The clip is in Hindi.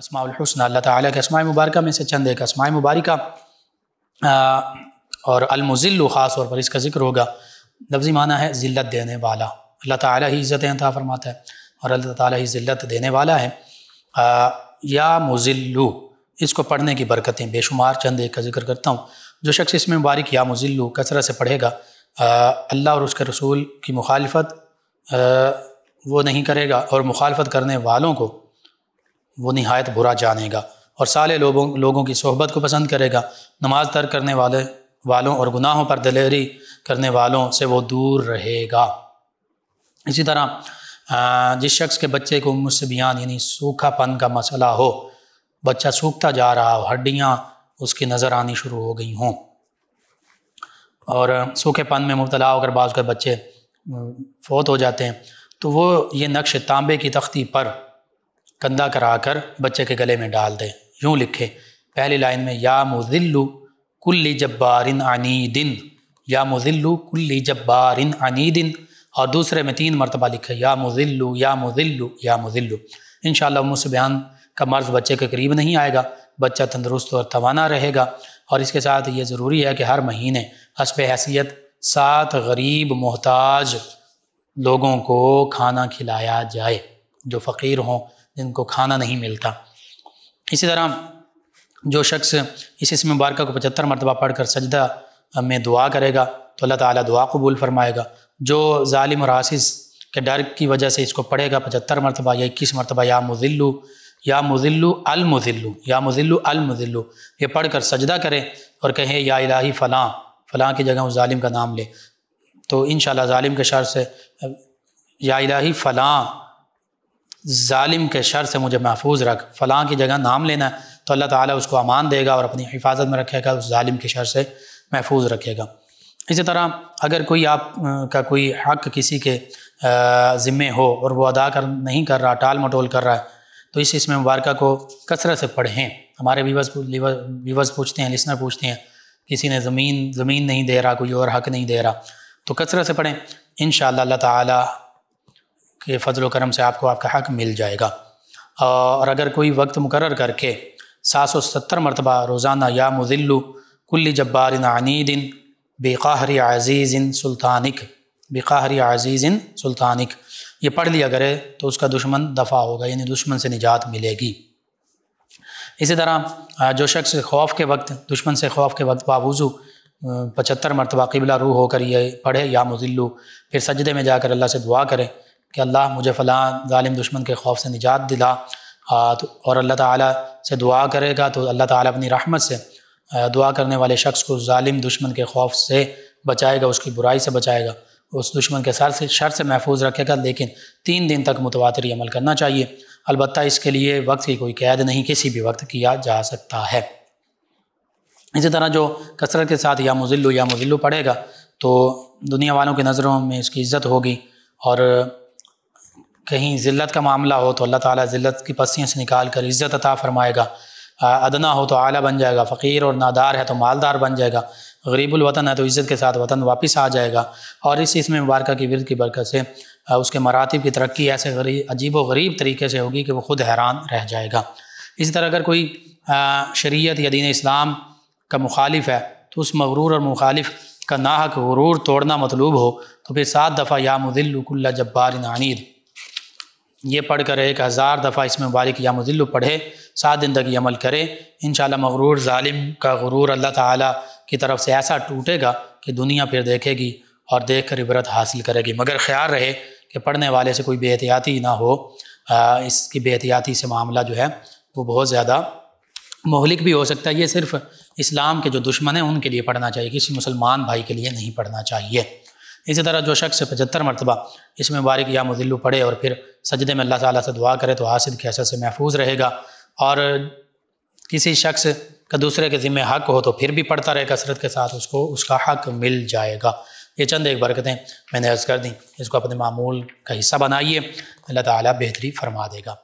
असमाउलहसन अल्लाह ताली के असमाय मुबारक में से चंद एक असमाय मुबारक और अलमुजिल्लु ख़ास तौर पर इसका जिक्र होगा लफ्ज़ी माना है ज़िल्त देने वाला अल्लाह ताली ही इज़्ज़त अता फरमाता है और अल्लाह ताली ही ज़िल्त देने वाला है आ, या मुज़िल्लु इसको पढ़ने की बरकतें बेशुमार चंद एक का जिक्र करता हूँ जो शख्स इसमें मुबारक या मुज़िल्लु कसरत से पढ़ेगा अल्लाह और उसके रसूल की मुखालफत वो नहीं करेगा और मुखालफत करने वालों को वो नहायत बुरा जानेगा और साले लोगों लोगों की सोहबत को पसंद करेगा नमाज तर करने वाले वालों और गुनाहों पर दिलेरी करने वालों से वो दूर रहेगा इसी तरह जिस शख्स के बच्चे को मुझसे बयान यानी सूखापन का मसला हो बच्चा सूखता जा रहा हो हड्डियाँ उसकी नज़र आनी शुरू हो गई हों और सूखेपन में मुबतला होकर बाज कर बच्चे फोत हो जाते हैं तो वो ये नक्श तांबे की तख्ती पर कंधा कराकर बच्चे के गले में डाल दें यूँ लिखें पहली लाइन में या मुजिल्लु कुल्ली जब्बारिन अनिदिन दिन या मुजिल्लु कुल्ली जब्बारिन आनी दिन और दूसरे में तीन मरतबा लिखे या मुजिल्लु या मुजिल्लु या मुजिल्लू इन मुझसे बयान का मर्ज़ बच्चे के करीब नहीं आएगा बच्चा तंदरुस्त और तवाना रहेगा और इसके साथ ये ज़रूरी है कि हर महीने हसब हैसियत सात गरीब मोहताज लोगों को खाना खिलाया जाए जो फ़कीर हों जिनको खाना नहीं मिलता इसी तरह जो शख्स इस इसम मुबारक को पचहत्तर मरतबा पढ़ कर सजदा में दुआ करेगा तो अल्लाह ताला दुआ कबूल फरमाएगा जो ालिम और आसिस के डर की वजह से इसको पढ़ेगा पचहत्तर मरतबा या इक्कीस मरतबा या मुजिल्लू या मुजिल्लू मुजिल्लू या मुजिल्लू मुजिल्लू ये पढ़ कर सजदा करें और कहें या इलाही फ़लाँ फ़लाँ की जगह उस जालिम का नाम ले तो इन शालिम के शर से या इलाही फ़लाँ ालिम के शर से मुझे महफूज रख फ़लाँ की जगह नाम लेना है तो अल्लाह ताला उसको अमान देगा और अपनी हिफाजत में रखेगा उस ालिम के शर से महफूज रखेगा इसी तरह अगर कोई आप का कोई हक किसी के ज़िम्मे हो और वो अदा कर नहीं कर रहा टाल मटोल कर रहा है तो इस इसमें मुबारक को कसरत से पढ़ें हमारे वीवर्स वीवर्स पूछते हैं लिसनर पूछते हैं किसी ने ज़मीन ज़मीन नहीं दे रहा कोई और हक नहीं दे रहा तो कसरत से पढ़ें इन अल्लाह ताला के फ़जल करम से आपको आपका हक मिल जाएगा और अगर कोई वक्त मुकर करके सात सौ सत्तर मरतबा रोज़ाना या मुजिल्लु कुल्ली जब्बारिन आनीदिन बेकाहरी आज़ीज़िन सुल्तानिक बेकाहरी आज़ीज़िन सुल्तानिक ये पढ़ लिया करे तो उसका दुश्मन दफ़ा होगा यानी दुश्मन से निजात मिलेगी इसी तरह जो शख्स खौफ के वक्त दुश्मन से खौफ के वक्त बावजू पचहत्तर मरतबा कबला रू होकर ये पढ़े या मजिल्लु फिर सजदे में जाकर अल्लाह से दुआ करे कि अल्लाह मुझे फ़लाँ ालिम दुश्मन के खौफ से निजात दिला तो और अल्लाह ताला से दुआ करेगा तो अल्लाह ताला अपनी रहमत से दुआ करने वाले शख्स को ालिम दुश्मन के खौफ से बचाएगा उसकी बुराई से बचाएगा उस दुश्मन के सर से शर से महफूज रखेगा लेकिन तीन दिन तक मुतवातरी अमल करना चाहिए अलबत् इसके लिए वक्त की कोई कैद नहीं किसी भी वक्त किया जा सकता है इसी तरह जो कसरत के साथ या मुजिल्लू या मुजिल्लू पढ़ेगा तो दुनिया वालों की नज़रों में इसकी इज़्ज़त होगी और कहीं ज़िल्त का मामला हो तो अल्लाह ताला ज़िल्त की पस्सियों से निकाल कर इज़्ज़त अता फरमाएगा अदना हो तो आला बन जाएगा फ़कीर और नादार है तो मालदार बन जाएगा गरीबुलवतन है तो इज़्ज़त के साथ वतन वापस आ जाएगा और इस इसमें मुबारक की विरद की बरकत से उसके मरातब की तरक्की ऐसे गरीब अजीब व गरीब तरीके से होगी कि वह ख़ुद हैरान रह जाएगा इसी तरह अगर कोई शरीयत या दीन इस्लाम का मुखालिफ है तो उस मगरूर और मुखालिफ का नाहक गुरूर तोड़ना मतलूब हो तो फिर सात दफ़ा या मुदिल्कुल्ला जब्बार नानीद ये पढ़ कर एक हज़ार दफ़ा इसमें मुबारक या मुजिल्लु पढ़े सात दिन तक ये अमल करे इन मगरूर ालिम का गुरूर अल्लाह ताला की तरफ से ऐसा टूटेगा कि दुनिया फिर देखेगी और देख कर इबरत हासिल करेगी मगर ख्याल रहे कि पढ़ने वाले से कोई बेहतियाती ना हो आ, इसकी बेहतियाती से मामला जो है वो बहुत ज़्यादा मोहलिक भी हो सकता है ये सिर्फ इस्लाम के जो दुश्मन हैं उनके लिए पढ़ना चाहिए किसी मुसलमान भाई के लिए नहीं पढ़ना चाहिए इसी तरह जो शख्स पचहत्तर मरतबा इसमें बारिक या मुदिल्लू पढ़े और फिर सजदे में अल्लाह ताला से दुआ करे तो हासिद की असर से महफूज रहेगा और किसी शख्स का दूसरे के ज़िम्मे हक हो तो फिर भी पढ़ता रहे कसरत के साथ उसको उसका हक मिल जाएगा ये चंद एक बरकतें मैंने अर्ज़ कर दी इसको अपने मामूल का हिस्सा बनाइए अल्लाह ताली बेहतरी फरमा देगा